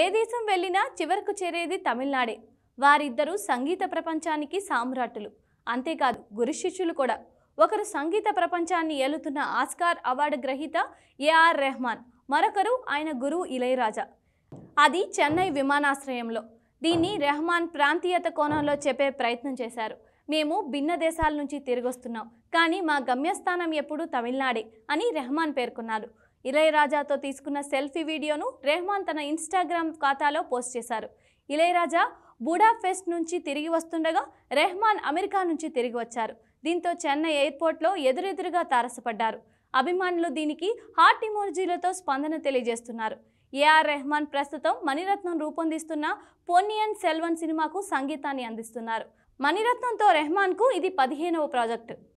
ఏ దేశం వెళ్ళినా చివరకు చేరేది తమిళనాడే వారిద్దరూ సంగీత ప్రపంచానికి సామ్రాట్లు అంతేకాదు గురు శిష్యులు కూడా ఒకరు సంగీత ప్రపంచాన్ని ఏలుతున్న ఆస్కార్ అవార్డు గ్రహీత ఏఆర్ రెహమాన్ మరొకరు ఆయన గురువు ఇళయరాజా అది చెన్నై విమానాశ్రయంలో దీన్ని రెహమాన్ ప్రాంతీయత కోణంలో చెప్పే ప్రయత్నం చేశారు మేము భిన్న దేశాల నుంచి తిరిగొస్తున్నాం కానీ మా గమ్యస్థానం ఎప్పుడూ తమిళనాడే అని రెహమాన్ పేర్కొన్నారు ఇళయరాజాతో తీసుకున్న సెల్ఫీ వీడియోను రెహమాన్ తన ఇన్స్టాగ్రామ్ ఖాతాలో పోస్ట్ చేశారు ఇళయరాజా బుడాఫెస్ట్ నుంచి తిరిగి వస్తుండగా రెహమాన్ అమెరికా నుంచి తిరిగి వచ్చారు దీంతో చెన్నై ఎయిర్పోర్ట్లో ఎదురెదురుగా తారసపడ్డారు అభిమానులు దీనికి హార్ట్ ఇమోర్జీలతో స్పందన తెలియజేస్తున్నారు ఏఆర్ రెహమాన్ ప్రస్తుతం మణిరత్నం రూపొందిస్తున్న పొన్నియన్ సెల్వన్ సినిమాకు సంగీతాన్ని అందిస్తున్నారు మణిరత్నంతో రెహమాన్కు ఇది పదిహేనవ ప్రాజెక్టు